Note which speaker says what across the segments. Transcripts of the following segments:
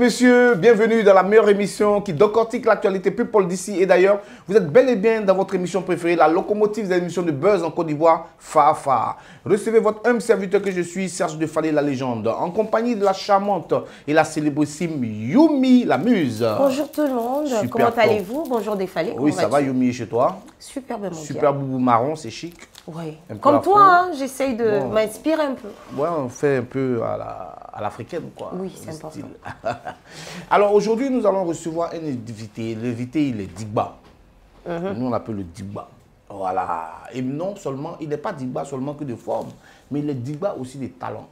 Speaker 1: messieurs, bienvenue dans la meilleure émission qui décortique l'actualité people d'ici et d'ailleurs. Vous êtes bel et bien dans votre émission préférée, la locomotive des l'émission de Buzz en Côte d'Ivoire, Fafa. Recevez votre humble serviteur que je suis, Serge de la légende, en compagnie de la charmante et la célébrissime Yumi, la muse. Bonjour
Speaker 2: tout le monde, comment allez-vous Bonjour Defalé. Oui, ça va
Speaker 1: Yumi, chez toi
Speaker 2: Superbe. Super bien. Super
Speaker 1: boubou marron, c'est chic. Oui. Comme toi,
Speaker 2: hein, j'essaye de m'inspirer un peu.
Speaker 1: Ouais, on fait un peu à l'africaine,
Speaker 2: quoi. Oui, c'est important.
Speaker 1: Alors aujourd'hui, nous allons recevoir un invité. L'invité, il est Digba. Mhm. Nous, on l'appelle le Digba. Voilà. Et non seulement, il n'est pas Digba seulement que de forme, mais il est Digba aussi des talents.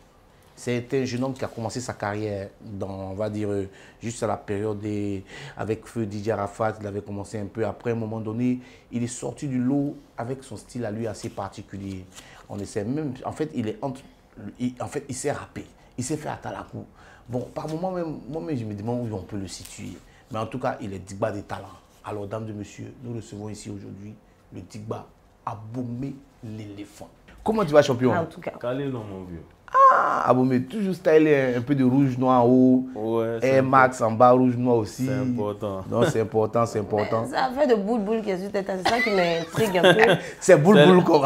Speaker 1: C'est un jeune homme qui a commencé sa carrière dans, on va dire, euh, juste à la période des, avec Feu Didier Arafat. Il avait commencé un peu après, à un moment donné, il est sorti du lot avec son style à lui assez particulier. On essaie même, en fait, il est en fait, il s'est rappé, il s'est fait à Talakou. Bon, par moment même, moi-même, je me demande où on peut le situer. Mais en tout cas, il est digba des talents. Alors, dames de monsieur, nous recevons ici aujourd'hui le digba Abomé l'éléphant. Comment tu vas, champion En tout cas. Calé, non, mon vieux. Ah, Aboumé, ah, toujours style hein, un peu de rouge noir en haut, ouais, Air Max en bas, rouge noir aussi. C'est important. Non, c'est important, c'est important.
Speaker 2: ça fait de boule boule qui est sur tête, hein, c'est ça qui m'intrigue un peu. c'est boule boule qu'on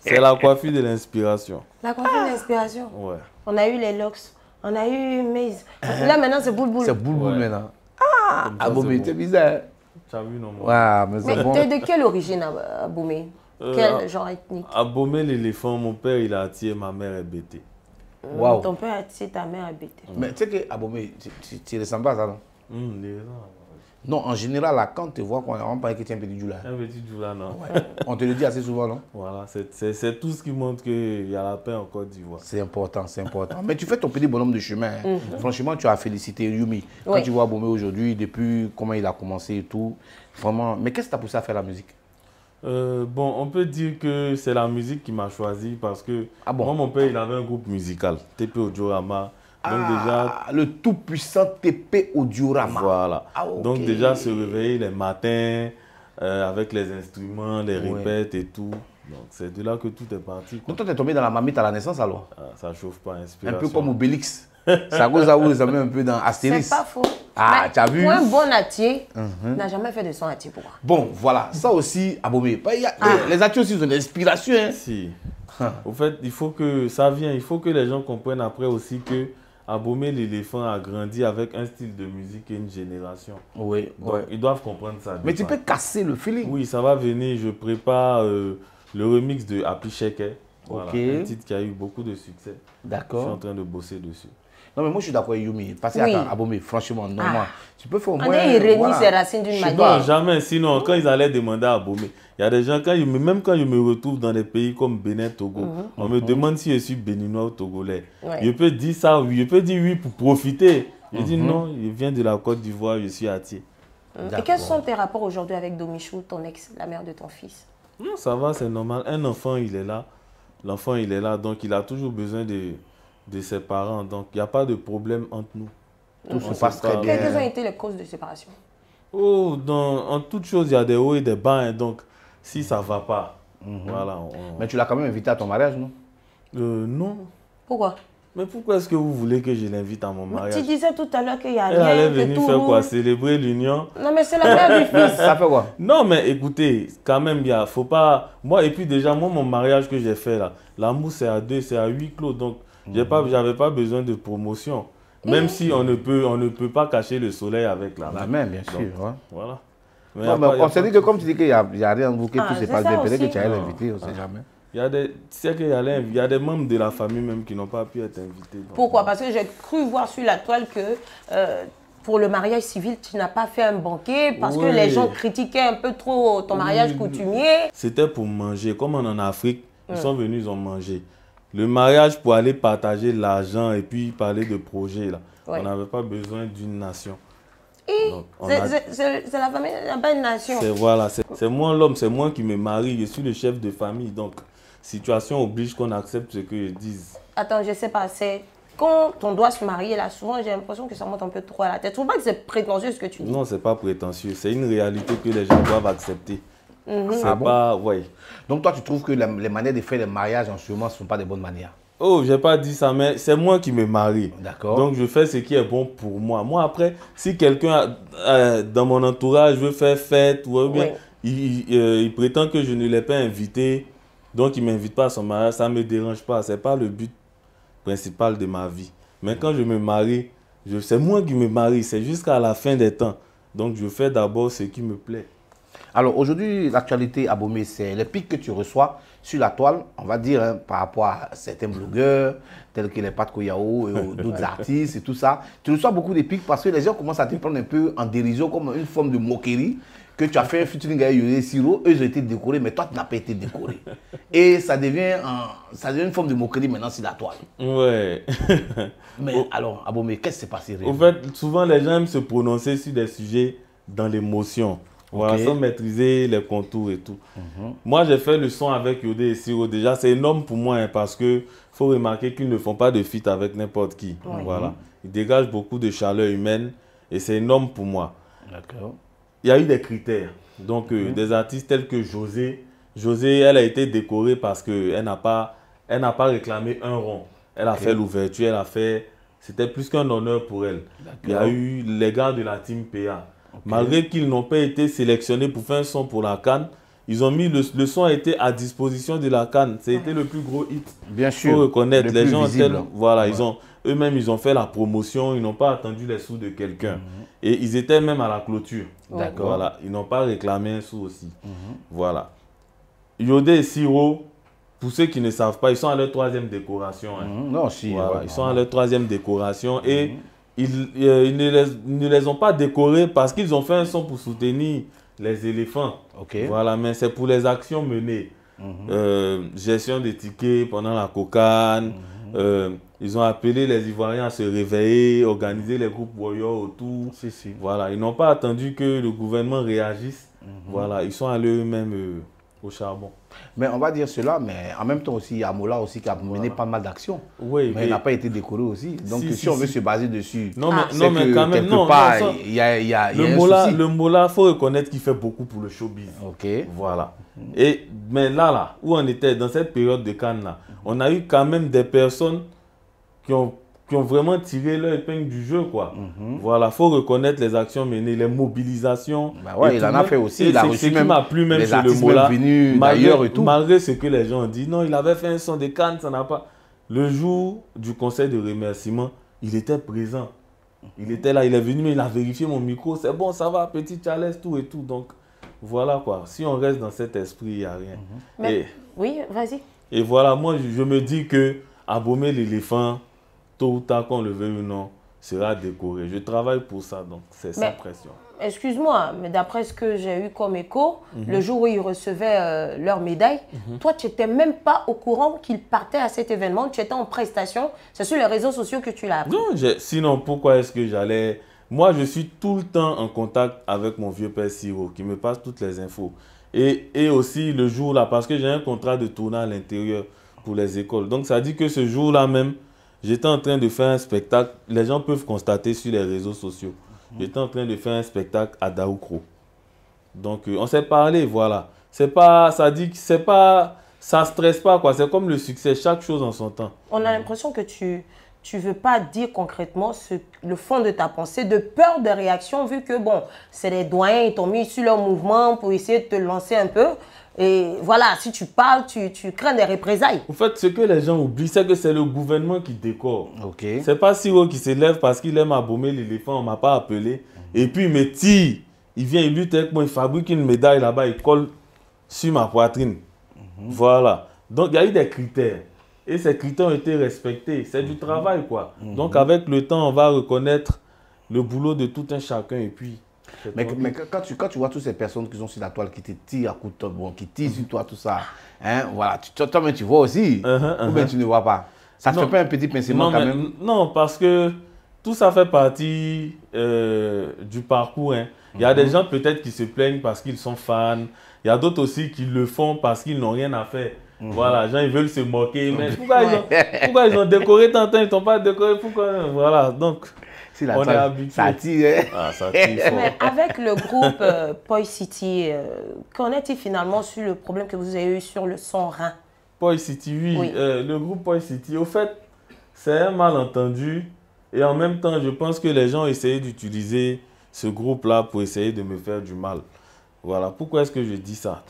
Speaker 3: C'est la coiffure de l'inspiration.
Speaker 2: La coiffure de l'inspiration Ouais. On a eu les locks, on a eu Maze. Uh-huh. Là maintenant, c'est boule boule. C'est
Speaker 1: boule boule maintenant. Ah, Aboumé, ah, c'est bizarre. bizarre. Hein. T'as vu, non Ouais, mais, mais bon. t'es de quelle
Speaker 2: origine, Aboumé euh, Quel genre ethnique
Speaker 3: Abomé l'éléphant, mon père, il a attiré, ma mère est bêtée. Euh, Waouh! Ton
Speaker 2: père a attiré, ta mère est bêtée. Mais
Speaker 3: tu
Speaker 1: sais que Abomé, tu, ne ressembles pas à ça, non hum, Non, en général, là, quand tu vois qu'on rentre pas que tu es un petit djoula.
Speaker 3: Un petit djoula, non.
Speaker 1: On te le dit assez souvent, non Voilà, c'est tout ce qui montre qu'il y a la paix en Côte d'Ivoire. C'est important, c'est important. Mais tu fais ton petit bonhomme de chemin. Hein. Mm. Franchement, tu as félicité Yumi. Quand tu vois Abomé aujourd'hui, depuis comment il a commencé et tout, vraiment. Mais qu'est-ce que tu as poussé à faire la musique
Speaker 3: euh, bon, on peut dire que c'est la musique qui m'a choisi parce que ah moi, mon père, il avait un groupe musical, TP Audiorama. Ah, déjà, le tout puissant TP Audiorama. Voilà. Ah, Donc déjà, se réveiller les matins euh, avec les instruments, les répètes et tout. Donc c'est de là
Speaker 1: que tout est parti. Donc toi, t'es tombé dans la mamite à la naissance alors ah, Ça chauffe pas, inspiration. Un peu comme Obélix à vous a un peu dans Astérix. C'est pas faux.
Speaker 2: Ah, tu as vu Pour un bon attier, mhm. n'a jamais fait de son attier pour
Speaker 1: Bon, voilà, ça aussi, abomé. Ah. Eh, les attiers aussi, ils ont l'inspiration. Hein.
Speaker 3: Si. Ah. Au fait, il faut que ça vienne, il faut que les gens comprennent après aussi que Abomé l'éléphant a grandi avec un style de musique et une génération. Oui, ils doivent comprendre ça. Mais tu peux casser le feeling. Oui, ça va venir. Je prépare euh, le remix de Happy hein. un titre qui a eu beaucoup de succès. D'accord. Je suis en train de bosser dessus. Non, mais moi, je suis d'accord avec Yumi. parce oui. à Abomé, franchement, non, moi, ah. tu peux faire au moins. Ah, il réunit voilà. ses
Speaker 2: racines d'une
Speaker 1: manière. Pas,
Speaker 3: jamais. Sinon, quand ils allaient demander à Abomé, il y a des gens, quand même quand je me retrouve dans des pays comme Bénin, Togo, mhm. on me mhm. demande si je suis béninois ou togolais. Je peux dire ça, oui. Je peux dire oui pour profiter. Je dis mhm. non, je viens de la Côte d'Ivoire, je suis athée. Euh, et quels sont
Speaker 2: tes rapports aujourd'hui avec Domichou, ton ex, la mère de ton fils Non,
Speaker 3: ça va, c'est normal. Un enfant, il est là. L'enfant, il est là, donc il a toujours besoin de de ses parents. Donc, il n'y a pas de problème entre nous. Tout se, passe très bien. Quelles ont
Speaker 2: été les causes de séparation Oh,
Speaker 3: dans, en toute chose, il y a des hauts et des bas. Hein. donc, si ça ne va pas, mhm. voilà. Mais tu l'as quand même invité à ton mariage, non euh, Non. Pourquoi mais pourquoi est-ce que vous voulez que je l'invite à mon mariage Tu
Speaker 2: disais tout à l'heure qu'il y a rien. Elle allait venir faire quoi
Speaker 3: Célébrer l'union Non, mais c'est la mère du fils. Ça fait quoi Non, mais écoutez, quand même, il faut pas. Moi, et puis déjà, moi, mon mariage que j'ai fait là, L'amour, c'est à deux, c'est à huit clos. Donc, je n'avais mhm. pas, besoin de promotion. Même mhm. si on ne, peut, on ne peut pas cacher le soleil avec la main. La main, bien sûr. Voilà.
Speaker 1: on s'est dit que comme tu dis qu'il n'y a, rien, bouquet, ah, tout que tu allais l'inviter, on ne sait ah. jamais.
Speaker 3: Il y, a des, y a des membres de la famille même qui n'ont pas pu être invités.
Speaker 2: Pourquoi Parce que j'ai cru voir sur la toile que euh, pour le mariage civil, tu n'as pas fait un banquet parce que les gens critiquaient un peu trop ton mariage coutumier.
Speaker 3: C'était pour manger, comme en Afrique. Ils sont venus, ils ont mangé. Le mariage pour aller partager l'argent et puis parler de projets, là. On n'avait pas besoin d'une nation. C'est
Speaker 2: la famille, pas une nation. C'est voilà, c'est
Speaker 3: moi l'homme, c'est moi qui me marie, je suis le chef de famille. Donc, situation oblige qu'on accepte ce que je dise.
Speaker 2: Attends, je sais pas, c'est quand on doit se marier, là, souvent j'ai l'impression que ça monte un peu trop à la tête. Tu trouves pas que c'est prétentieux ce que tu dis
Speaker 3: Non, c'est pas prétentieux, c'est une
Speaker 1: réalité que les gens doivent accepter.
Speaker 2: Mhm. Ah bah,
Speaker 1: donc toi, tu trouves que les, manières de faire les mariages en ce moment ne sont pas des bonnes manières Oh,
Speaker 3: je n'ai pas dit ça, mais c'est moi qui me marie. D'accord. Donc je fais ce qui est bon pour moi. Moi après, si quelqu'un euh, dans mon entourage veut faire fête euh, il, prétend que je ne l'ai pas invité, donc il ne m'invite pas à son mariage, ça ne me dérange pas. C'est pas le but principal de ma vie. Mais quand je me marie, c'est moi qui me marie. C'est jusqu'à la fin des temps. Donc je fais d'abord ce
Speaker 1: qui me plaît. Alors aujourd'hui, l'actualité Abomé, c'est les pics que tu reçois sur la toile, on va dire, hein, par rapport à certains blogueurs, tels que les Pat Koyao, d'autres artistes et tout ça. Tu reçois beaucoup de pics parce que les gens commencent à te prendre un peu en dérision, comme une forme de moquerie que tu as fait un featuring avec Yuri Siro, eux ont été décorés, mais toi, tu n'as pas été décoré. Et ça devient, ça devient une forme de moquerie maintenant sur la toile.
Speaker 3: Ouais. mais
Speaker 1: alors, Abomé, qu'est-ce qui s'est passé En
Speaker 3: fait, souvent, les gens aiment se prononcer sur des sujets dans l'émotion. Voilà, sans maîtriser les contours et tout. Mhm. Moi, j'ai fait le son avec Yodé et Siro. Déjà, c'est énorme pour moi hein, parce que faut remarquer qu'ils ne font pas de feat avec n'importe qui. Voilà. Mhm. Ils dégagent beaucoup de chaleur humaine et c'est énorme pour moi. D'accord. Il y a eu des critères. Donc, euh, mhm. des artistes tels que José. José, elle a été décorée parce qu'elle n'a pas, elle pas réclamé un rond. Elle a fait l'ouverture, elle a fait. C'était plus qu'un honneur pour elle. Il y a eu les gars de la team PA. Malgré qu'ils n'ont pas été sélectionnés pour faire un son pour la canne ils ont mis le, son a été à disposition de la canne, C'était le plus gros hit. Bien sûr. Faut reconnaître. les gens voilà, ils ont eux-mêmes ils ont fait la promotion, ils n'ont pas attendu les sous de quelqu'un. Mhm. Et ils étaient même à la clôture. D'accord. ils n'ont pas réclamé un sou aussi. Mhm. Voilà. Yodé et Siro, pour ceux qui ne savent pas, ils sont à leur troisième décoration. Hein. Mhm. Non, si. ils sont à leur troisième décoration et euh, ils, ne les, ont pas décorés parce qu'ils ont fait un son pour soutenir les éléphants. Ok. Voilà, mais c'est pour les actions menées. Mhm. Euh, gestion des tickets pendant la Cocane. Mhm. Euh, ils ont appelé les Ivoiriens à se réveiller, organiser les groupes warriors autour. Si, si. Voilà, ils n'ont pas attendu que le gouvernement réagisse. Mhm. Voilà, ils sont allés eux-mêmes au charbon.
Speaker 1: Mais on va dire cela, mais en même temps aussi, il y a Mola aussi qui a mené pas mal d'actions. Oui, mais, il n'a pas été décoré aussi. Donc si, on veut se baser dessus, non, mais, non, mais quand même, non, il y a, le, Mola,
Speaker 3: le Mola, faut reconnaître qu'il fait beaucoup pour le showbiz. Ok. Voilà. Et, mais là, là, où on était, dans cette période de Cannes, on a eu quand même des personnes qui ont qui ont vraiment tiré leur épingle du jeu. Quoi. Mhm. Voilà, il faut reconnaître les actions menées, les mobilisations. Bah il en a fait aussi. il a reçu même, m'a même les le mot-là. Malgré, et tout. malgré ce que les gens ont dit, non, il avait fait un son de canne, ça n'a pas. Le jour du conseil de remerciement, il était présent. Il était là, il est venu, mais il a vérifié mon micro. C'est bon, ça va, petit challenge, tout et tout. Donc, voilà quoi. Si on reste dans cet esprit, il n'y a rien. Mhm. mais,
Speaker 2: oui, vas-y.
Speaker 3: Et voilà, moi, je, me dis que abomer l'éléphant, tôt ou tard, qu'on le veuille ou non, sera décoré. Je travaille pour ça, donc c'est sa pression.
Speaker 2: Excuse-moi, mais d'après ce que j'ai eu comme écho, mhm. le jour où ils recevaient euh, leur médaille, mhm. toi, tu n'étais même pas au courant qu'ils partaient à cet événement, tu étais en prestation. C'est sur les réseaux sociaux que tu l'as appris. Non,
Speaker 3: sinon, pourquoi est-ce que j'allais... Moi, je suis tout le temps en contact avec mon vieux père Siro, qui me passe toutes les infos. Et, et aussi le jour-là, parce que j'ai un contrat de tournage à l'intérieur pour les écoles. Donc, ça dit que ce jour-là même, J'étais en train de faire un spectacle, les gens peuvent constater sur les réseaux sociaux. Mhm. J'étais en train de faire un spectacle à Daoukro. Donc, euh, on s'est parlé, voilà. C'est pas, ça dit que c'est pas, ça stresse pas, quoi. C'est comme le succès, chaque chose en son temps.
Speaker 2: On a l'impression que tu, tu veux pas dire concrètement le fond de ta pensée, de peur de réaction, vu que, bon, c'est les doyens, ils t'ont mis sur leur mouvement pour essayer de te lancer un peu. Et voilà, si tu parles, tu, crains des représailles.
Speaker 3: En fait, ce que les gens oublient, c'est que c'est le gouvernement qui décore. Ok. C'est pas Siro qui s'élève parce qu'il aime abommer l'éléphant, on m'a pas appelé. Et puis il me tire. Il vient, il lutte avec moi, il fabrique une médaille là-bas, il colle sur ma poitrine. Mhm. Voilà. Donc il y a eu des critères. Et ces critères ont été respectés. C'est du mhm. travail, quoi. Donc mhm. avec le temps, on va
Speaker 1: reconnaître le boulot de tout un chacun. Et
Speaker 3: puis, mais,
Speaker 1: quand, tu, quand tu vois toutes ces personnes qui sont sur la toile, qui te tirent à coups de bon, qui tirent sur mhm. toi, tout ça, hein, voilà, toi, mais tu vois aussi, uh-huh, ou bien uh-huh. tu ne vois pas. Ça ne te fait pas un petit pincement quand même Non, parce que
Speaker 3: tout ça fait partie euh, du parcours. Hein. Il y a des mhm. gens peut-être qui se plaignent parce qu'ils sont fans. Il y a d'autres aussi qui le font parce qu'ils n'ont rien à faire. Mhm. Voilà, les gens ils veulent se moquer. Mais pourquoi, ils ont, pourquoi ils décoré tantôt ils t'ont pas décoré Voilà,
Speaker 1: donc on est habitué. Hein. Ah, Mais
Speaker 2: avec le groupe euh, Poi City, euh, qu'en est-il finalement sur le problème que vous avez eu sur le son rein
Speaker 3: Poi City, oui. Euh, le groupe Poi City, au fait, c'est un malentendu. Et en même temps, je pense que les gens essayé d'utiliser ce groupe-là pour essayer de me faire du mal. Voilà. Pourquoi est-ce que je dis ça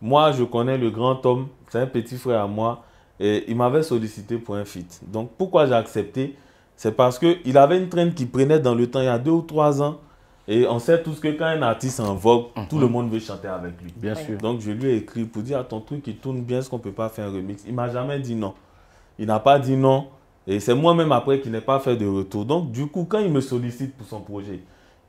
Speaker 3: Moi, je connais le grand homme. C'est un petit frère à moi. Et il m'avait sollicité pour un feat. Donc, pourquoi j'ai accepté c'est parce qu'il avait une traîne qui prenait dans le temps, il y a deux ou trois ans. Et on sait tous que quand un artiste est en vogue, tout mhm. le monde veut chanter avec lui. Bien sûr. Donc je lui ai écrit pour dire à ah, ton truc, il tourne bien, est-ce qu'on peut pas faire un remix Il m'a jamais dit non. Il n'a pas dit non. Et c'est moi-même après qu'il n'ai pas fait de retour. Donc du coup, quand il me sollicite pour son projet,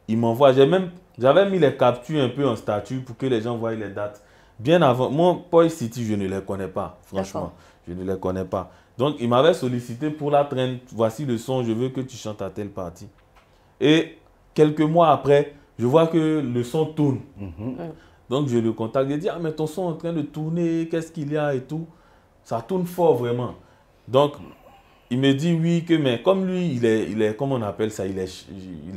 Speaker 3: il m'envoie. j'avais mis les captures un peu en statut pour que les gens voient les dates. Bien avant, moi, Poi City, je ne les connais pas, franchement. Je ne les connais pas. Donc, il m'avait sollicité pour la traîne, voici le son, je veux que tu chantes à telle partie. Et quelques mois après, je vois que le son tourne. Mhm. Donc, je le contacte, je dis, ah, mais ton son est en train de tourner, qu'est-ce qu'il y a et tout. Ça tourne fort, vraiment. Donc, il me dit, oui, que, mais comme lui, il est, il on appelle ça, il est, il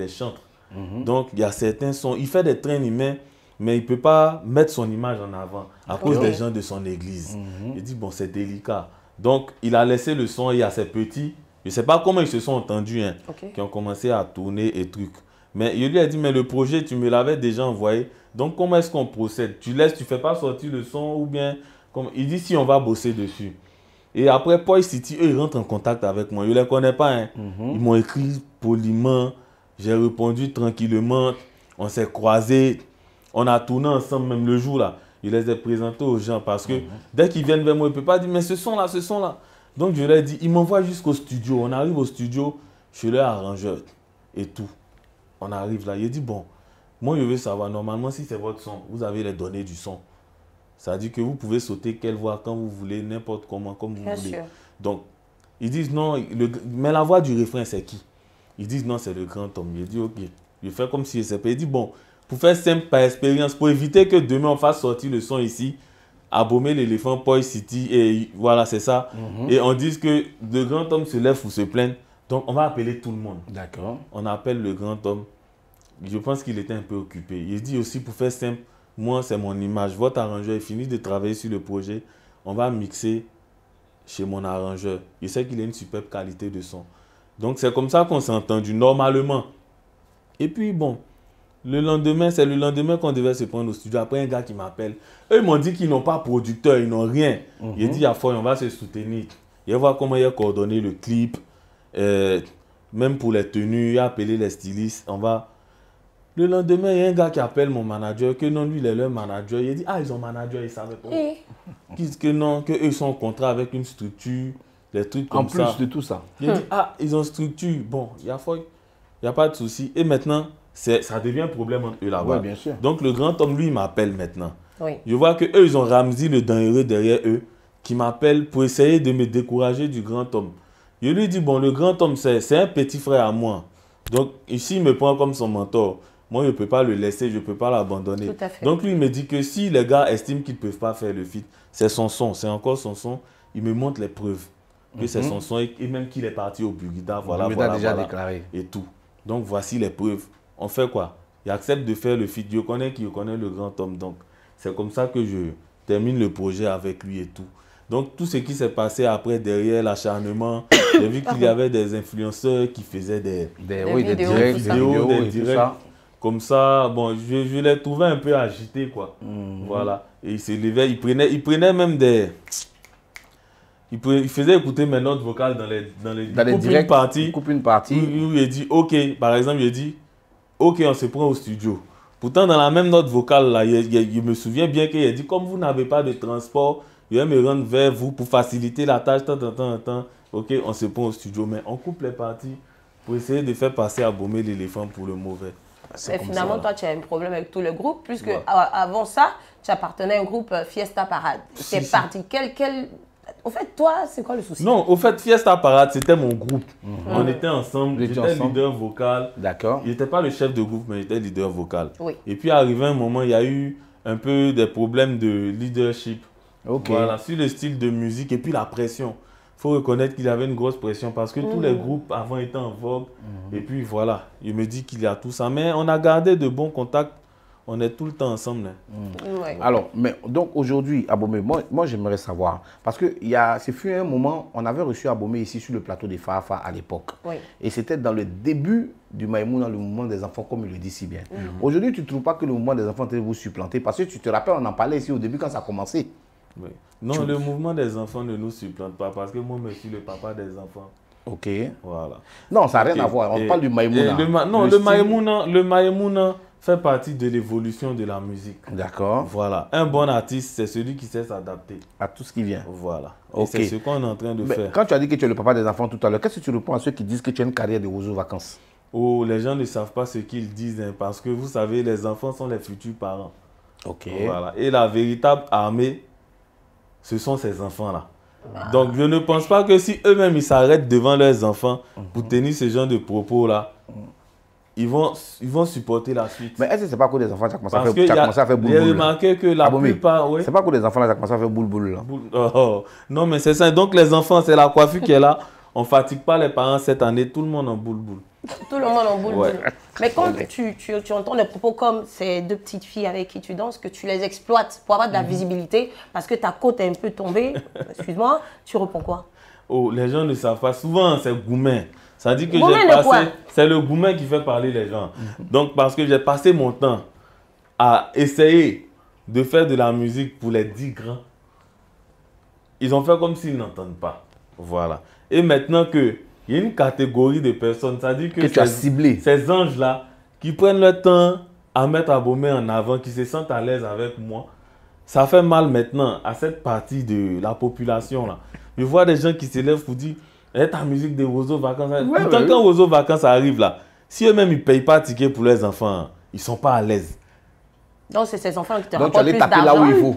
Speaker 3: mhm. Donc, il y a certains sons, il fait des trains humains mais il ne peut pas mettre son image en avant à ah cause des gens de son église. Mhm. Il dit, bon, c'est délicat. Donc, il a laissé le son et à ses petits, je ne sais pas comment ils se sont entendus, hein, qui ont commencé à tourner et trucs. Mais il lui a dit, mais le projet, tu me l'avais déjà envoyé. Donc, comment est-ce qu'on procède Tu laisses, tu ne fais pas sortir le son ou bien... Comme, il dit, si on va bosser dessus. Et après, Poi City, eux, ils rentrent en contact avec moi. Je ne les connais pas. Hein. Mhm. Ils m'ont écrit poliment. J'ai répondu tranquillement. On s'est croisés. On a tourné ensemble même le jour là. Il les ai présenter aux gens parce que mhm. dès qu'ils viennent vers moi, ils ne peuvent pas dire, mais ce son là, ce son là. Donc je leur ai dit « ils m'envoient jusqu'au studio. On arrive au studio, je suis leur arrangeur et tout. On arrive là, il dit, bon, moi je veux savoir, normalement si c'est votre son, vous avez les données du son. Ça dit que vous pouvez sauter quelle voix quand vous voulez, n'importe comment, comme vous voulez. Donc, ils disent, non, mais la voix du refrain, c'est qui Ils disent, non, c'est le grand homme. Il dit, ok, je fais comme si je ne sais pas. Il dit, bon, pour faire simple par expérience, pour éviter que demain on fasse sortir le son ici, abommer l'éléphant, Poi City, et voilà, c'est ça. Mhm. Et on dit que de grands homme se lève ou se plaignent. Donc on va appeler tout le monde. D'accord. On appelle le grand homme. Je pense qu'il était un peu occupé. Il dit aussi, pour faire simple, moi c'est mon image. Votre arrangeur est fini de travailler sur le projet. On va mixer chez mon arrangeur. Il sait qu'il a une superbe qualité de son. Donc c'est comme ça qu'on s'est entendu normalement. Et puis bon, le lendemain, c'est le lendemain qu'on devait se prendre au studio. Après, un gars qui m'appelle. Eux, m'ont dit qu'ils n'ont pas producteur, ils n'ont rien. Mm dit, Il dit, a Foy, on va se soutenir. Il va comment il a coordonné le clip. Euh, même pour les tenues, il a appelé les stylistes. On va... Le lendemain, il y a un gars qui appelle mon manager, que non, lui, il est leur manager. Il dit, ah, ils ont manager, ils savaient pas. Qu'est-ce eh. que non, qu'eux, sont en contrat avec une structure, des trucs comme ça. En plus de tout ça. Il dit, ah, ils ont structure. Bon, il y a il n'y a pas de souci. Et maintenant ça devient un problème entre eux là-bas. Donc le grand homme, lui, m'appelle maintenant. Je vois que eux, ils ont Ramzi le dangereux derrière eux, qui m'appelle pour essayer de me décourager du grand homme. Je lui dis, bon, le grand homme, c'est un petit frère à moi. Donc ici, il me prend comme son mentor. Moi, je ne peux pas le laisser, je ne peux pas l'abandonner. Donc lui, il me dit que si les gars estiment qu'ils ne peuvent pas faire le fit, c'est son son, c'est encore son son, il me montre les preuves que c'est mhm. son son et même qu'il est parti au Burida, voilà, voilà, déjà déclaré. et tout. Donc voici les preuves on fait quoi Il accepte de faire le feed. Dieu connaît qui connaît le grand homme. Donc, c'est comme ça que je termine le projet avec lui et tout. Donc, tout ce qui s'est passé après, derrière l'acharnement, j'ai vu qu'il y avait des influenceurs qui faisaient des, des, vidéos, des, Ça. Comme ça, bon, je, je les trouvais un peu agités, quoi. Mhm. Voilà. Et il se levait ils prenaient, il même des... Il, il, faisait écouter mes notes vocales dans les, dans les, dans il les coupe une partie. coupe une partie. il dit, OK, par exemple, il dit, ok, on se prend au studio. Pourtant, dans la même note vocale, là, il, me souvient bien qu'il a dit, comme vous n'avez pas de transport, je vais me rendre vers vous pour faciliter la tâche, tant, tant, tant, Ok, on se prend au studio, mais on coupe les parties pour essayer de faire passer à baumer l'éléphant pour le mauvais.
Speaker 2: Et finalement, toi, tu as un problème avec tout le groupe, puisque avant ça, tu appartenais à groupe euh, Fiesta Parade. C'est parti. quel au fait, toi, c'est quoi le souci Non,
Speaker 3: au fait, Fiesta Parade, c'était mon groupe. Mhm. On était ensemble, j'étais leader vocal. D'accord. Il n'était pas le chef de groupe, mais j'étais leader vocal. Oui. Et puis, arrivé un moment, il y a eu un peu des problèmes de leadership. Ok. Voilà, sur le style de musique et puis la pression faut reconnaître qu'il y avait une grosse pression parce que tous les mhm. groupes avant étaient en vogue. Mhm. Et puis voilà, il me dit qu'il y a tout ça. Mais on a gardé de bons contacts on est tout
Speaker 1: le temps ensemble. Hein.
Speaker 2: Mm. Alors,
Speaker 1: mais donc aujourd'hui, Abomé, moi, j'aimerais savoir, parce que il y a, ce fut un moment, on avait reçu Abomé ici sur le plateau des Fafa à l'époque. Et c'était dans le début du Maïmouna, le mouvement des enfants, comme il le dit si bien. Mm. Mm-hmm. Aujourd'hui, tu ne trouves pas que le mouvement des enfants est vous supplanter, parce que tu te rappelles, on en parlait ici au début quand ça a commencé. Non, le
Speaker 3: mouvement des enfants ne nous supplante pas, parce que moi, je suis le papa des enfants.
Speaker 1: Ok. Voilà. Non, ça n'a
Speaker 3: rien à voir. On parle du Maïmouna. Hein. non, le Maïmouna, le Maïmouna, hein, fait partie de l'évolution de la musique.
Speaker 1: D'accord. Voilà.
Speaker 3: Un bon artiste, c'est celui qui sait s'adapter. À tout ce qui vient. Voilà.
Speaker 1: Ok. C'est ce qu'on est en train de faire. Quand tu as dit que tu es le papa des enfants tout à l'heure, qu'est-ce que tu réponds à ceux qui disent que tu as une carrière de roseau vacances
Speaker 3: Oh, les gens ne savent pas ce qu'ils disent hein, parce que vous savez, les enfants sont les futurs parents. Ok. Voilà. Et la véritable armée, ce sont ces enfants-là. Donc, je ne pense pas que si eux-mêmes, ils s'arrêtent devant leurs enfants pour mhm. tenir ce genre de
Speaker 1: propos-là,
Speaker 3: ils vont, ils vont supporter la suite. Mais est-ce que c'est pas que des enfants qui ont commencé, à faire, boule-boule à faire boule J'ai remarqué que la Abomé. Ah plupart, oui.
Speaker 1: C'est pas que des enfants qui ont commencé à faire boule boule oh, oh.
Speaker 3: non mais c'est ça. Donc les enfants, c'est la coiffure qui est là. On ne fatigue pas les parents cette année. Tout le monde en boule boule.
Speaker 2: Tout le monde en boule boule. Mais quand tu, tu, tu, entends des propos comme ces deux petites filles avec qui tu danses, que tu les exploites pour avoir de la mhm. visibilité parce que ta côte est un peu tombée, excuse-moi, tu réponds quoi
Speaker 3: Oh, les gens ne savent pas. Souvent, c'est gourmet. Ça dit que j'ai passé. C'est le gourmet qui fait parler les gens. Donc, parce que j'ai passé mon temps à essayer de faire de la musique pour les 10 grands, ils ont fait comme s'ils n'entendent pas. Voilà. Et maintenant qu'il y a une catégorie de personnes, ça dit que, que ces, tu as ciblé. ces anges-là, qui prennent le temps à mettre Abomé en avant, qui se sentent à l'aise avec moi, ça fait mal maintenant à cette partie de la population-là. Je vois des gens qui s'élèvent pour dire et ta musique de Roseau Vacances. arrive. quand oui. Vacances arrive là, si eux-mêmes ils ne payent pas ticket pour leurs enfants, ils ne sont pas à l'aise.
Speaker 2: Donc, c'est ces enfants qui te Donc, tu taper là où il faut.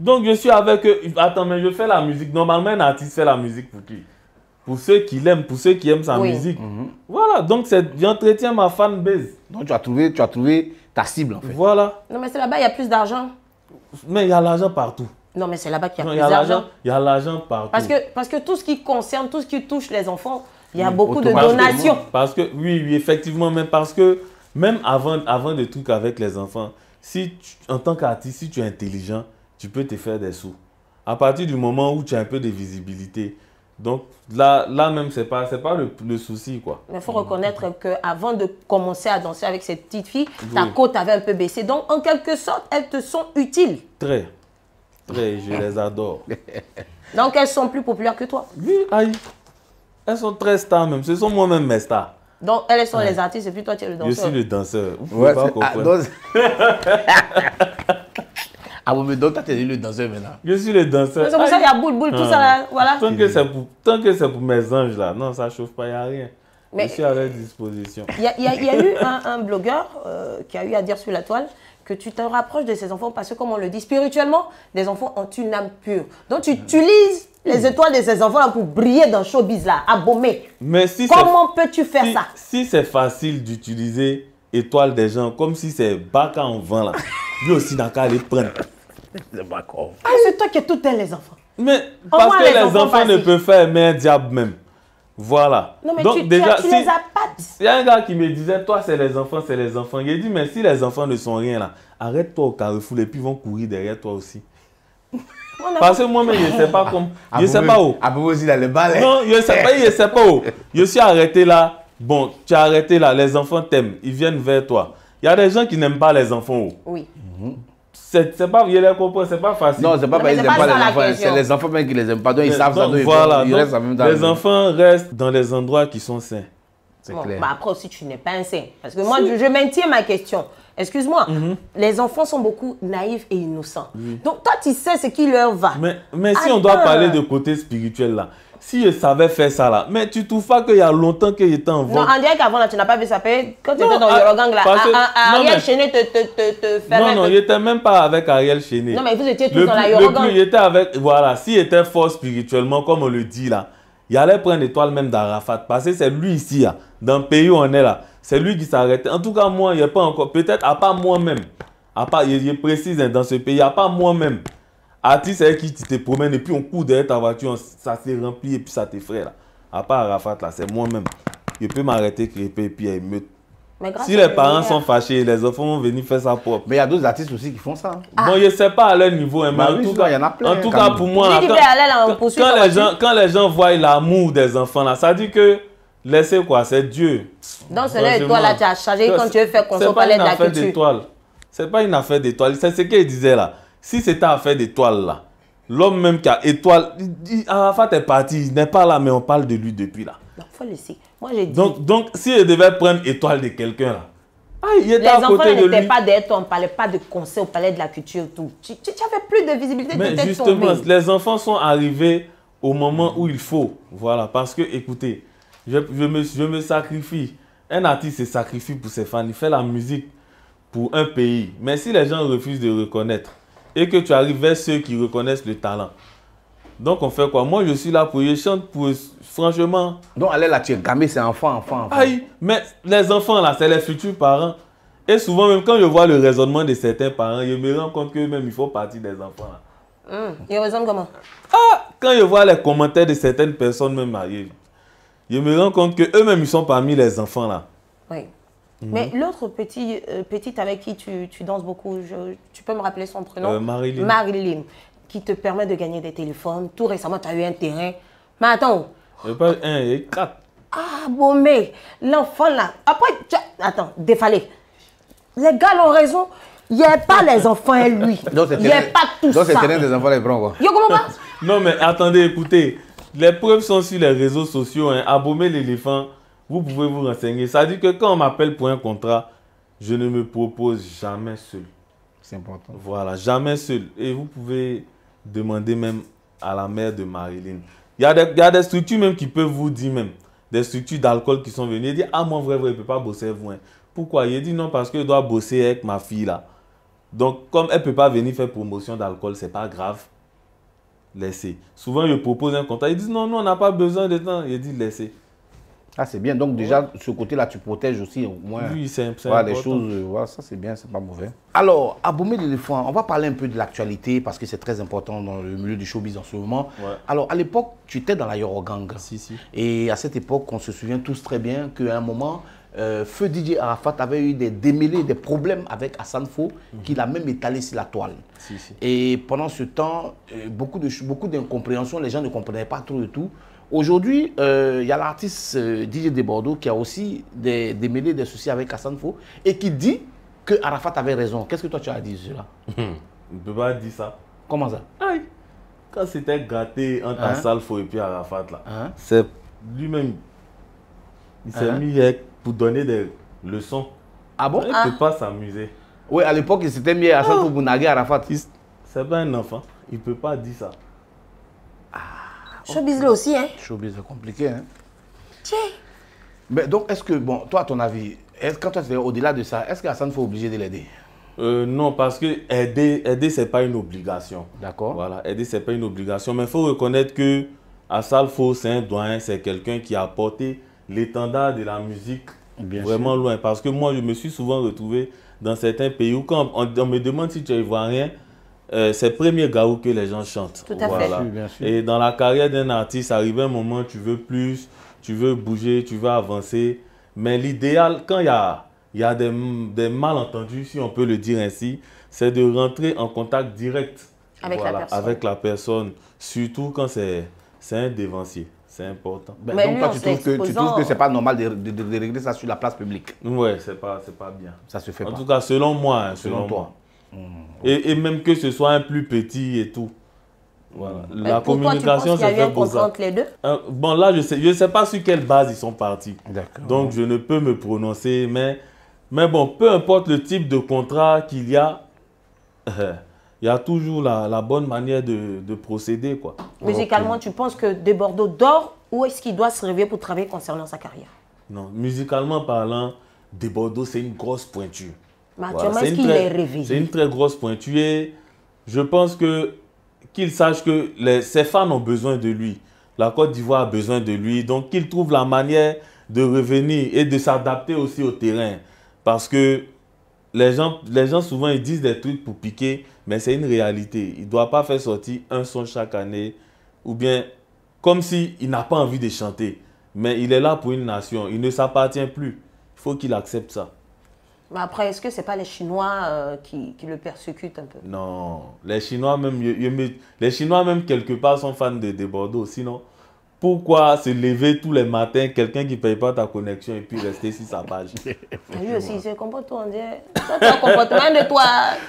Speaker 3: Donc, je suis avec eux. Attends, mais je fais la musique. Normalement, un artiste fait la musique pour qui Pour ceux qui l'aiment, pour ceux qui aiment sa musique. Mhm. Voilà, donc j'entretiens ma fan base. Donc, tu as, trouvé, tu as trouvé ta cible, en fait. Voilà.
Speaker 2: Non, mais c'est là-bas, il y a plus d'argent.
Speaker 3: Mais il y a l'argent partout.
Speaker 2: Non, mais c'est là-bas qu'il y a non, plus
Speaker 3: Il y a l'argent partout. Parce que,
Speaker 2: parce que tout ce qui concerne, tout ce qui touche les enfants, il y a beaucoup de donations.
Speaker 3: Parce que, oui, oui, effectivement, Mais parce que, même avant, avant des trucs avec les enfants, si en tant qu'artiste, si tu es intelligent, tu peux te faire des sous. À partir du moment où tu as un peu de visibilité, donc là, là même, ce n'est pas, pas le, souci. quoi.
Speaker 2: Mais il faut reconnaître qu'avant de commencer à danser avec cette petite fille, ta côte avait un peu baissé. Donc, en quelque sorte, elles te sont utiles.
Speaker 3: Très. Très, je les adore.
Speaker 2: Donc elles sont plus populaires que toi Oui, aïe.
Speaker 3: Elles sont très stars même. Ce sont moi-même mes stars.
Speaker 2: Donc elles sont les artistes et puis toi tu es le danseur. Je suis le
Speaker 3: danseur. Vous pouvez pas ah, comprendre. Ah bon, mais donc tu es le danseur maintenant. Je suis le danseur. C'est pour ça qu'il y a boule, boule, tout ça là. Voilà. Tant que c'est pour, pour mes anges là, non, ça chauffe pas, il n'y a rien. je suis à leur disposition. Il y,
Speaker 2: a eu un, blogueur euh, qui a eu à dire sur la toile que tu te rapproches de ces enfants parce que, comme on le dit spirituellement, les enfants ont une âme pure. Donc, tu utilises les hmm. étoiles de ces enfants pour briller dans showbiz là, abommer.
Speaker 3: Mais si comment
Speaker 2: peux-tu faire ça
Speaker 3: Si c'est facile d'utiliser étoiles des gens comme si c'est bac en vent là, lui aussi n'a qu'à les prendre. C'est ah,
Speaker 2: toi qui tout les enfants. Mais parce que les, enfants, enfants ne peuvent
Speaker 3: faire mais un diable même. Voilà. Non, mais Donc, déjà, les Il y a un gars qui me disait, toi, c'est les enfants, c'est les enfants. a dit, mais si les enfants ne sont rien là, arrête-toi au carrefour, les puis vont courir derrière toi aussi. Parce que moi-même, je ne sais pas comment. Je ne sais pas où.
Speaker 1: À propos, il a Non,
Speaker 3: je ne sais pas, pas où. Je suis arrêté là. Bon, tu as arrêté là. Les enfants t'aiment. Ils viennent vers toi. Il y a des gens qui n'aiment pas les enfants. Oh. Oui. Mhm c'est pas c'est pas facile. Non, c'est pas facile, c'est pas, les enfants. C'est les
Speaker 1: enfants même qui les aiment pas. Donc ils savent ça, donc, voilà, ils, restent Les
Speaker 3: enfants restent dans les endroits qui sont sains.
Speaker 2: C'est clair. Bah après aussi, tu n'es pas un saint. Parce que moi, je, maintiens ma question. Excuse-moi, mm-hmm. les enfants sont beaucoup naïfs et innocents. Donc toi, tu sais ce qui leur va. Mais, mais si on doit parler de
Speaker 3: côté spirituel là, si je savais faire ça là, mais tu trouves pas qu'il y a longtemps que j'étais en vente. Non, en
Speaker 2: direct avant là, tu n'as pas vu ça. Quand tu étais dans la ah, Yorogang là, ah, ah, Ariel Cheney te, te, te, te fait Non, non,
Speaker 3: n'était même pas avec Ariel Cheney. Non, mais
Speaker 2: vous étiez tous dans la Yorogang. Le plus,
Speaker 3: j'étais avec, voilà, si était fort spirituellement, comme on le dit là, il allait prendre l'étoile même d'Arafat. Parce que c'est lui ici, dans le pays où on est là, c'est lui qui s'arrêtait. En tout cas, moi, il n'y a pas encore, peut-être à part moi-même, à part, je précise, hein, dans ce pays, à part moi-même, Artiste avec qui te promènes et puis on court derrière ta voiture, ça s'est rempli et puis ça t'effraie là. À part Arafat là, c'est moi-même. Je peux m'arrêter, crêper et puis me
Speaker 2: si les parents sont
Speaker 3: fâchés, les enfants vont venir faire ça propre. Mais il y a d'autres artistes aussi qui font ça. Hein. Ah. Bon, je ne sais pas à leur niveau, hein, mais bah en, tout cas, y en, a plein, en tout cas, pour moi,
Speaker 2: quand, les gens,
Speaker 3: quand, les gens, voient l'amour des enfants, là, ça dit que laissez quoi, c'est Dieu.
Speaker 2: Donc, c'est l'étoile là, tu as changé quand tu veux faire qu'on soit pas de la C'est pas une affaire d'étoile.
Speaker 3: C'est pas une affaire d'étoile. C'est ce qu'il disait là. Si c'était affaire d'étoile là, l'homme même qui a étoile, Arafat ah, est parti, il n'est pas là, mais on parle de lui depuis là.
Speaker 2: Non, faut le Moi,
Speaker 3: Donc, si je devais prendre étoile de quelqu'un là,
Speaker 2: ah, il était les enfants n'étaient pas derrière on ne parlait pas de conseil, on parlait de la culture, tout. Tu n'avais plus de visibilité, Mais justement,
Speaker 3: les enfants sont arrivés au moment où il faut. Voilà, parce que, écoutez, je, je me sacrifie. Un artiste se sacrifie pour ses fans, il fait la musique pour un pays. Mais si les gens refusent de reconnaître, et que tu arrives vers ceux qui reconnaissent le talent. Donc on fait quoi Moi je suis là pour je chante pour franchement. Donc allez là tu es gamé c'est enfant enfant enfant. Aïe, mais les enfants là c'est les futurs parents. Et souvent même quand je vois le raisonnement de certains parents, je me rends compte que mêmes ils font partie des enfants là.
Speaker 2: Hum, ils raisonnent comment Ah, quand je
Speaker 3: vois les commentaires de certaines personnes même mariées, je me rends compte que eux-mêmes ils sont parmi les enfants là. Oui. Mhm. Mais
Speaker 2: l'autre petit, euh, petite avec qui tu, tu danses beaucoup, tu peux me rappeler son prénom euh, Marilyn. Marilyn, qui te permet de gagner des téléphones. Tout récemment, tu as eu un terrain. Mais attends.
Speaker 3: Il euh, pas un, il quatre.
Speaker 2: Ah, bon, mais l'enfant là. Après, attends, défalé. Les gars ont raison. Il n'y a pas les enfants et hein, lui.
Speaker 3: Il n'y a pas tout ça. Donc, c'est des enfants les prend, quoi. Yo, comment pas Non, mais attendez, écoutez. Les preuves sont sur les réseaux sociaux. Hein. Abomé l'éléphant vous pouvez vous renseigner. Ça dit que quand on m'appelle pour un contrat, je ne me propose jamais seul. C'est important. Voilà, jamais seul. Et vous pouvez demander même à la mère de Marilyn. Il y, a des, des structures même qui peuvent vous dire même, des structures d'alcool qui sont venues dire, ah mon vrai, vrai, ne peut pas bosser avec vous. Hein. Pourquoi Il dit non, parce qu'il doit bosser avec ma fille là. Donc, comme elle ne peut pas venir faire promotion d'alcool, ce n'est pas grave. Laissez. Souvent, je propose un contrat. Ils disent non, non, on n'a pas besoin de temps. Il dit laissez. Ah, c'est bien. Donc, déjà, ce côté-là,
Speaker 1: tu protèges aussi au moins. Oui, c'est les choses, euh, voilà, ça, c'est bien, c'est pas mauvais. Alors, Abomé l'éléphant, on va parler un peu de l'actualité parce que c'est très important dans le milieu du showbiz en ce moment. Alors, à l'époque, tu étais dans la Eurogang Si, si. Et à cette époque, on se souvient tous très bien qu'à un moment, euh, Feu DJ Arafat avait eu des démêlés, des problèmes avec Hassan Fou, mhm. qu'il a même étalé sur la toile. Si, et pendant ce temps, euh, beaucoup d'incompréhensions, beaucoup les gens ne comprenaient pas trop de tout. Aujourd'hui, euh, il y a l'artiste euh, DJ de qui a aussi des, démêlé des soucis avec Hassan Fou et qui dit que Arafat avait raison. Qu'est-ce que toi tu as dit sur cela Il hmm. ne peut pas dire ça. Comment ça Quand c'était gâté entre
Speaker 3: hein? Hassan Fou et puis Arafat, hein? c'est lui-même. Il s'est hein? mis euh, pour donner des leçons. Ah bon Il ne peut
Speaker 1: pas s'amuser. Oui, à l'époque, il s'était mis à Hassan oh. Fou pour Arafat. C'est pas un enfant. Il ne peut pas dire ça.
Speaker 2: Showbiz là aussi, hein
Speaker 1: Showbiz, c'est compliqué, hein Tiens Mais donc, est-ce que, bon, toi, à ton avis, est quand tu es au-delà de ça, est-ce qu'Assane faut obligé de l'aider euh, non, parce que
Speaker 3: aider, aider c'est pas une obligation. D'accord. Voilà, aider, c'est pas une obligation. Mais il faut reconnaître que Assal Faux, c'est un doyen, c'est quelqu'un qui a porté l'étendard de la musique vraiment loin. Parce que moi, je me suis souvent retrouvé dans certains pays où quand on, on me demande si tu es ivoirien, euh, c'est le premier garou que les gens chantent. Tout à fait. Et dans la carrière d'un artiste, arrive un moment, tu veux plus, tu veux bouger, tu veux avancer. Mais l'idéal, quand il y a, y a des, des, malentendus, si on peut le dire ainsi, c'est de rentrer en contact direct avec, la, personne. Surtout quand c'est
Speaker 1: un dévancier. C'est important. Ben, donc, tu trouves, que, tu ce n'est pas normal de, régler ça sur la place publique. Oui, ce n'est pas, pas bien. Ça se fait en pas. En tout cas, selon moi. Hein, selon, toi.
Speaker 3: Et, même que ce soit un plus petit et tout. La communication, c'est fait pour ça. les deux euh, Bon, là, je ne sais, je sais pas sur quelle base ils sont partis. Donc, je ne peux me prononcer, mais, mais bon, peu importe le type de contrat qu'il y a, il y a toujours la, bonne manière de, procéder. Quoi. Musicalement,
Speaker 2: tu penses que De dort ou est-ce qu'il doit se réveiller pour travailler concernant sa carrière
Speaker 3: Non, musicalement parlant, De c'est une grosse pointure. Bah, c'est une très grosse pointuée. Je pense que qu'il sache que les, ses fans ont besoin de lui. La Côte d'Ivoire a besoin de lui. Donc, qu'il trouve la manière de revenir et de s'adapter aussi au terrain. Parce que les gens, les gens souvent, ils disent des trucs pour piquer, mais c'est une réalité. Il ne doit pas faire sortir un son chaque année ou bien comme s'il il n'a pas envie de chanter. Mais il est là pour une nation. Il ne s'appartient plus. Il faut qu'il accepte ça.
Speaker 2: Mais après, est-ce que ce n'est pas les Chinois euh, qui, le persécutent un peu
Speaker 3: Non, les Chinois même, les Chinois même quelque part sont fans de, de Bordeaux. Sinon, pourquoi se lever tous les matins quelqu'un qui ne paye pas ta connexion et puis rester sur sa page ah, Lui aussi,
Speaker 2: il se comporte, on ton comportement de toi,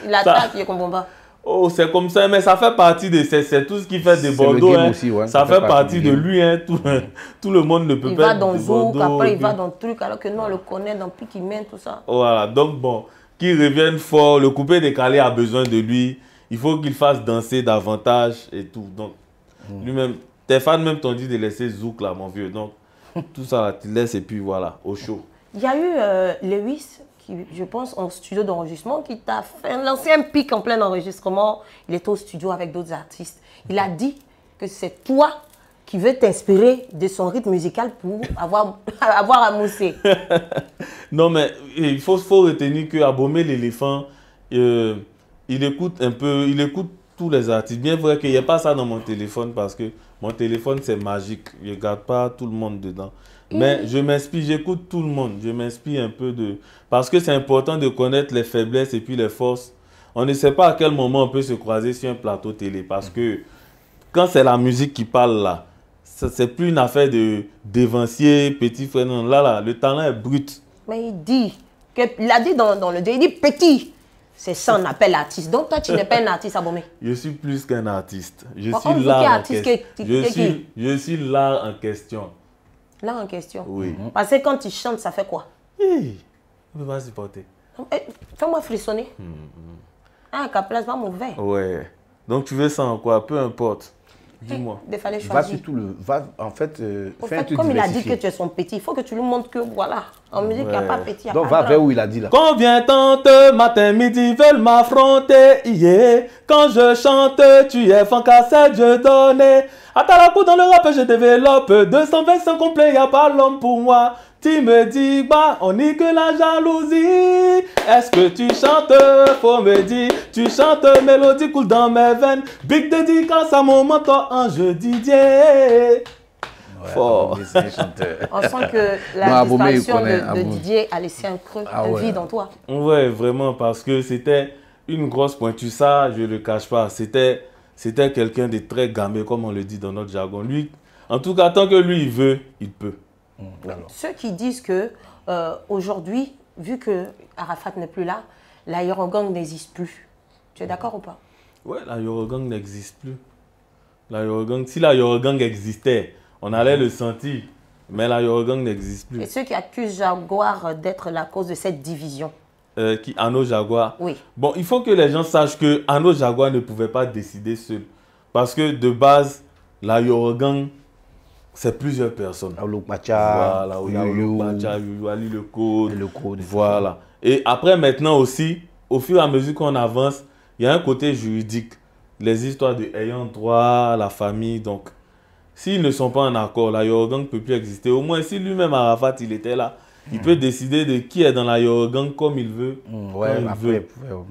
Speaker 2: il attaque, il ne comprend pas.
Speaker 3: Oh, c'est comme ça, mais ça fait partie de. C'est tout ce qui fait de Bordeaux. Hein. ça, fait, partie de lui. Hein. Tout, tout, le monde ne peut pas. Il va dans Zouk, après il va
Speaker 2: dans truc, alors que nous on le connaît dans mène tout ça.
Speaker 3: Voilà, donc bon, qu'il revienne fort. Le coupé décalé a besoin de lui. Il faut qu'il fasse danser davantage et tout. Donc, hmm. lui-même, tes fans même t'ont dit de laisser Zouk là, mon vieux. Donc, tout ça, tu laisses et puis voilà, au show
Speaker 2: Il y a eu euh, Lewis je pense, en studio d'enregistrement, qui t'a fait l'ancien un pic en plein enregistrement. Il était au studio avec d'autres artistes. Il a dit que c'est toi qui veux t'inspirer de son rythme musical pour avoir, avoir à mousser.
Speaker 3: non, mais eh, il faut, faut retenir que Abomé l'éléphant, euh, il écoute un peu, il écoute tous les artistes. Bien vrai qu'il n'y a pas ça dans mon téléphone parce que mon téléphone, c'est magique. Je ne garde pas tout le monde dedans. Mais mm. je m'inspire, j'écoute tout le monde. Je m'inspire un peu de... Parce que c'est important de connaître les faiblesses et puis les forces. On ne sait pas à quel moment on peut se croiser sur un plateau télé. Parce que quand c'est la musique qui parle là, c'est plus une affaire de dévancier, petit frère. Non, là, là, le talent est brut.
Speaker 2: Mais il dit, que, il a dit dans, dans le jeu, petit. C'est ça on appelle artiste. Donc toi, tu n'es pas un artiste abomé.
Speaker 3: Je suis plus qu'un artiste. Je suis l'art en question. je, suis, l'art en question.
Speaker 2: L'art en question Oui. Mm-hmm. Parce que quand tu chantes, ça fait quoi Oui.
Speaker 3: Je ne peux pas supporter.
Speaker 2: Eh, fais-moi frissonner.
Speaker 3: Mm-hmm.
Speaker 2: Ah, Capla, c'est pas mauvais.
Speaker 3: Ouais. Donc tu veux ça en quoi Peu importe. Dis-moi. Il fallait choisir. Va surtout le. en fait, euh, comme il a dit que tu
Speaker 2: es son petit, il faut que tu lui montres que voilà. En musique, il n'y a pas petit. Y Donc va vers
Speaker 1: où il a dit là.
Speaker 3: Combien tente, matin, midi, veulent m'affronter. Yeah. Quand je chante, tu es fancassette, je donnais. À ta coup dans l'Europe, je développe. 225 complet, y a pas l'homme pour moi. Tu me dis, bah, on n'y que la jalousie. Est-ce que tu chantes Faut me dire. Tu chantes, mélodie coule dans mes veines. Big dédicace à mon mentor, un jeudi. Didier. On sent que la disparition de,
Speaker 2: Didier a laissé un creux un vide en toi.
Speaker 3: Oui, vraiment, parce que c'était une grosse pointue. Ça, je ne le cache pas. C'était c'était quelqu'un de très gamé, comme on le dit dans notre jargon. Lui, en tout cas, tant que lui, il veut, il peut.
Speaker 2: Mmh, Ceux qui disent que euh, aujourd'hui, vu que Arafat n'est plus là, la Yorogang n'existe plus. Tu es d'accord ou pas
Speaker 3: Oui, la Yorogang n'existe plus. si la Yorogang existait, on allait le sentir. Mais la Yorogang n'existe plus. Et
Speaker 2: ceux qui accusent Jaguar d'être la cause de cette division
Speaker 3: euh, qui, Anno Jaguar. Oui. Bon, il faut que les gens sachent que Anno Jaguar ne pouvait pas décider seul. Parce que de base, la Yorogang, c'est plusieurs personnes. Macha, voilà, le Code. Voilà. Et après, maintenant aussi, au fur et à mesure qu'on avance, il y a un côté juridique. Les histoires de ayant droit, la famille, donc S'ils ne sont pas en accord, la Yorogang ne peut plus exister. Au moins, si lui-même Arafat, il était là, il peut décider de qui est dans la Yorogang comme il veut. Mm,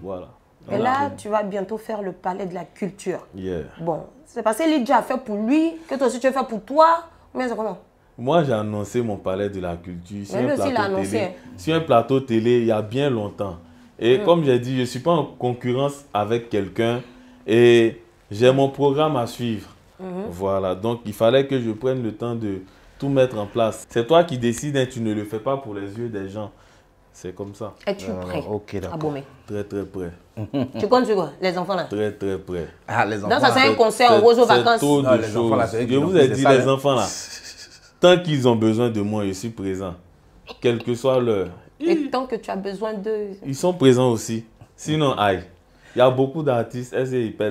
Speaker 3: voilà. Et là, euh,
Speaker 2: tu vas bientôt faire le palais de la culture. Bon, c'est parce que déjà a fait pour lui, que toi aussi tu as pour toi. Mais
Speaker 3: Moi, j'ai annoncé mon palais de la culture sur, un plateau, télé, il y a bien longtemps. Et mm. comme j'ai dit, je ne suis pas en concurrence avec quelqu'un et j'ai mon programme à suivre. Mhm. Voilà, donc il fallait que je prenne le temps de tout mettre en place. C'est toi qui décides et hein, tu ne le fais pas pour les yeux des gens. C'est comme ça. Es-tu ah, prêt à Ok, Très, très prêt. tu comptes sur quoi
Speaker 2: Les enfants là
Speaker 1: Très, très prêt. Ah, les enfants Non ça, c'est un concert en rose aux vacances
Speaker 2: les
Speaker 3: Je vous ai dit, les hein. enfants là, tant qu'ils ont besoin de moi, je suis présent. Quelle que soit l'heure.
Speaker 2: Et tant que tu as besoin d'eux.
Speaker 3: Ils sont présents aussi. Sinon, aïe. Il y a
Speaker 1: beaucoup d'artistes.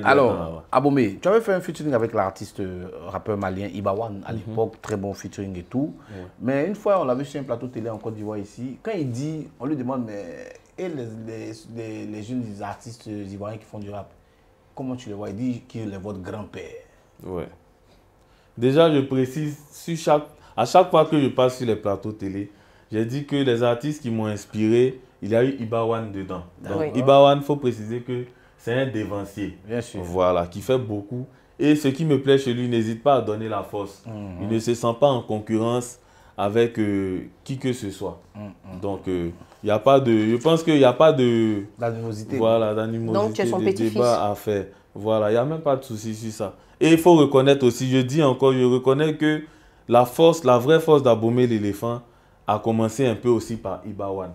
Speaker 1: Alors, Abomé, tu avais fait un featuring avec l'artiste euh, rappeur malien Ibawan à mhm. l'époque, très bon featuring et tout. Mais une fois, on l'a sur un plateau télé en Côte d'Ivoire ici. Quand il dit, on lui demande, mais et les, jeunes des artistes ivoiriens qui font du rap, comment tu les vois Il dit qu'il est votre grand-père.
Speaker 3: Ouais. Déjà, je précise, sur chaque, à chaque fois que je passe sur les plateaux télé, j'ai dit que les artistes qui m'ont inspiré, il y a eu Ibawan dedans. Ah Donc, Ibawan, il faut préciser que c'est un dévancier. Bien sûr. Voilà, qui fait beaucoup. Et ce qui me plaît chez lui, n'hésite pas à donner la force. Mhm. Il ne se sent pas en concurrence avec euh, qui que ce soit. Mhm. Donc, il euh, n'y a pas de... Je pense qu'il n'y a pas de... D'animosité. Voilà, d'animosité, Donc, tu es son débat à faire. Voilà, il n'y a même pas de souci sur ça. Et il faut reconnaître aussi, je dis encore, je reconnais que la force, la vraie force d'Abomé l'éléphant a commencé un peu aussi par Ibawan.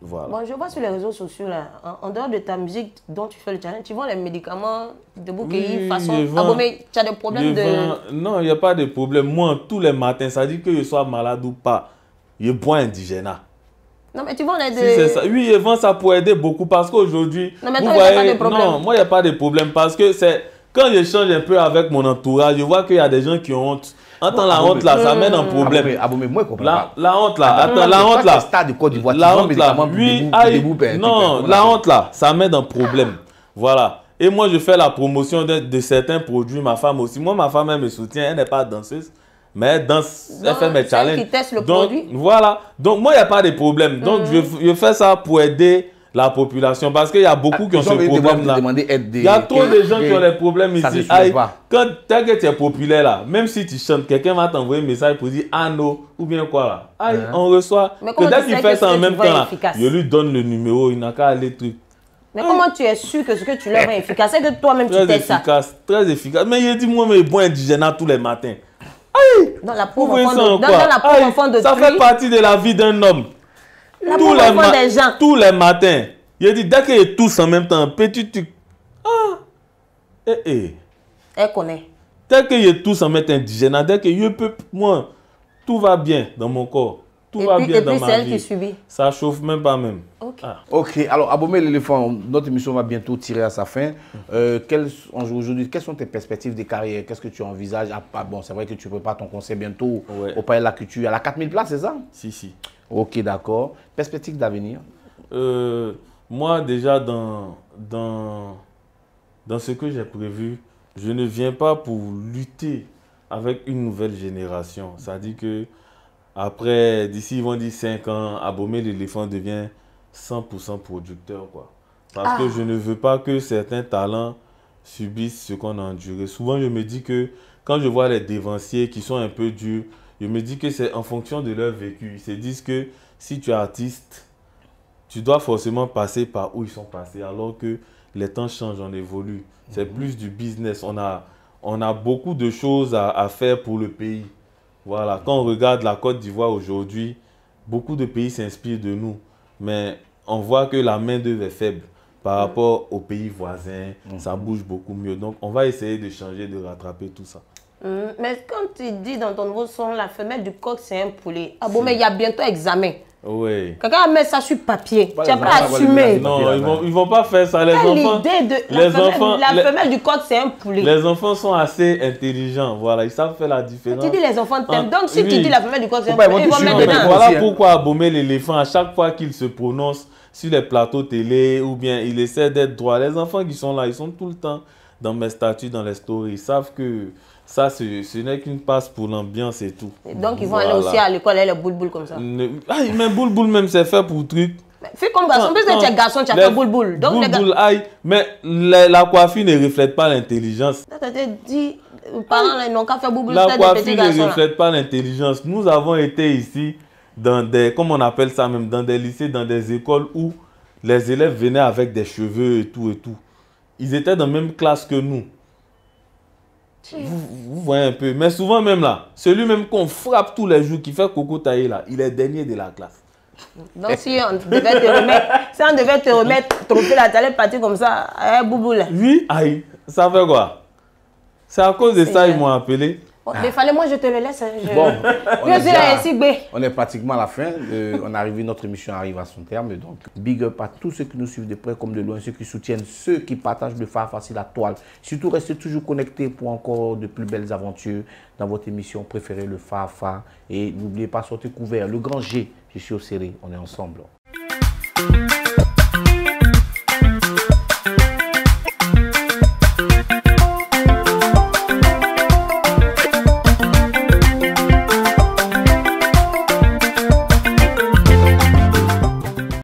Speaker 3: Bon,
Speaker 2: je vois sur les réseaux sociaux, là, en, dehors de ta musique dont tu fais le challenge, tu vends les médicaments de bouquet, façon abomé. Tu as des problèmes de.
Speaker 3: Non, il n'y a pas de problème. Moi, tous les matins, ça dit que je sois malade ou pas, je bois indigénat.
Speaker 2: Non, mais tu vends les
Speaker 3: Oui, je vends ça pour aider beaucoup parce qu'aujourd'hui. Non, mais toi, vous voyez, pas de problème. Non, moi, il n'y a pas de problème parce que c'est. Quand je change un peu avec mon entourage, je vois qu'il y a des gens qui ont honte Attends, la honte là, ça mène un problème. La honte là, attends, la honte là. La honte là, non, la honte là, ça mène un problème. Voilà. Et moi, je fais la promotion de, certains produits, ma femme aussi. Moi, ma femme, elle me soutient, elle n'est pas danseuse, mais elle danse, elle fait mes challenges. teste le Donc, produit. Voilà. Donc, moi, il n'y a pas de problème. Donc, mm. je, fais ça pour aider la population. Parce qu'il y a beaucoup qui ah, ont ce problème-là. Il y a trop de gens qui ont des problèmes ici. quand que tu es populaire là, même si tu chantes, quelqu'un va t'envoyer un message pour dire Ah non, ou bien quoi là. Uh-huh. on reçoit. Mais que tu qu'il fait ça en même temps, là, je lui donne le numéro, il n'a qu'à aller tout.
Speaker 2: Mais comment tu es sûr que ce que tu leur est efficace C'est que toi-même tu fais ça. Très
Speaker 3: Efficace, très efficace. Mais il dit Moi, je bois indigène tous les matins.
Speaker 2: Aïe Dans la pauvre enfant de, Ça fait partie
Speaker 3: de la vie d'un homme
Speaker 2: tous les,
Speaker 3: tous les matins. il dit dès qu'ils tous en même temps, petit tu... Ah! Eh, eh. Elle connaît. Dès que tous en même temps indigène, dès que je peux, moi, tout va bien dans mon corps.
Speaker 2: Tout va bien dans qui
Speaker 1: subit. Ça chauffe même pas même. Ok. Ah. Ok. Alors, Abomé l'éléphant, notre émission va bientôt tirer à sa fin. Euh, quelles, aujourd'hui, quelles sont tes perspectives de carrière Qu'est-ce que tu envisages ah, Bon, c'est vrai que tu prépares ton conseil bientôt au Palais de la Culture à la 4000 places, c'est ça Si, si. Ok, d'accord. Perspectives d'avenir
Speaker 3: euh, Moi, déjà, dans, dans, dans ce que j'ai prévu, je ne viens pas pour lutter avec une nouvelle génération. Ça dit que après, d'ici, 25 vont ans, Abomé l'éléphant devient 100% producteur. Quoi. Parce que ah. je ne veux pas que certains talents subissent ce qu'on a enduré. Souvent, je me dis que quand je vois les dévanciers qui sont un peu durs, je me dis que c'est en fonction de leur vécu. Ils se disent que si tu es artiste, tu dois forcément passer par où ils sont passés, alors que les temps changent, on évolue. C'est mhm. plus du business. On a, on a beaucoup de choses à faire pour le pays. Voilà, quand on regarde la Côte d'Ivoire aujourd'hui, beaucoup de pays s'inspirent de nous, mais on voit que la main-d'œuvre est faible par rapport aux pays voisins, ça mhm. bouge beaucoup mieux. Donc, on va essayer de changer, de rattraper tout ça.
Speaker 2: Hum, mais quand tu dis dans ton nouveau son, la femelle du coq, c'est un poulet. Ah bon, mais il y a bientôt examen. Oui. on met ça sur papier. tu n'as pas assumé. Non,
Speaker 3: ils ne vont, pas faire ça. Les enfants. la femelle
Speaker 2: du code c'est un poulet. Les
Speaker 3: enfants sont assez intelligents. Voilà, ils savent faire la différence. Tu dis les enfants ah, Donc, si tu dis la femelle
Speaker 2: du code c'est un poulet, ils vont mettre dedans. Voilà
Speaker 3: pourquoi abommer l'éléphant à chaque fois qu'il se prononce sur les plateaux télé ou bien il essaie d'être droit. Les enfants qui sont là, ils sont tout le temps dans mes statuts, dans les stories. Ils savent que ça, ce n'est qu'une passe pour l'ambiance et tout. donc, ils vont aller aussi à
Speaker 2: l'école, les boules-boules comme ça.
Speaker 3: Ah, mais boules-boules, même, c'est fait pour truc.
Speaker 2: Fais comme garçon, plus que tu es garçon, tu as fait
Speaker 3: Boules-boules, Donc, aïe, mais la, coiffure ne reflète pas l'intelligence.
Speaker 2: Ça dit, parents n'ont qu'à faire boule-boule, La coiffure ne reflète
Speaker 3: pas l'intelligence. Nous avons été ici, dans des, comment on appelle ça même, dans des lycées, dans des écoles où les élèves venaient avec des cheveux et tout et tout. Ils étaient dans la même classe que nous. Vous, voyez un peu. Mais souvent même là, celui même qu'on frappe tous les jours, qui fait Coco Taillé là, il est dernier de la classe.
Speaker 2: Donc si on devait te remettre, si on devait te remettre, tromper la et partir comme ça, eh boubou
Speaker 3: Oui, aïe, ça fait quoi C'est à cause de ça qu'ils m'ont appelé.
Speaker 2: Il fallait, moi je te le laisse. Hein, bon, on, est
Speaker 1: on, est pratiquement à la fin. Euh, on arrive, notre émission arrive à son terme. Donc, big up à tous ceux qui nous suivent de près comme de loin, ceux qui soutiennent, ceux qui partagent le fafa facile la toile. Surtout, restez toujours connectés pour encore de plus belles aventures dans votre émission préférée, le fafa. Et n'oubliez pas, sortez couvert. Le grand G, je suis au série. On est ensemble.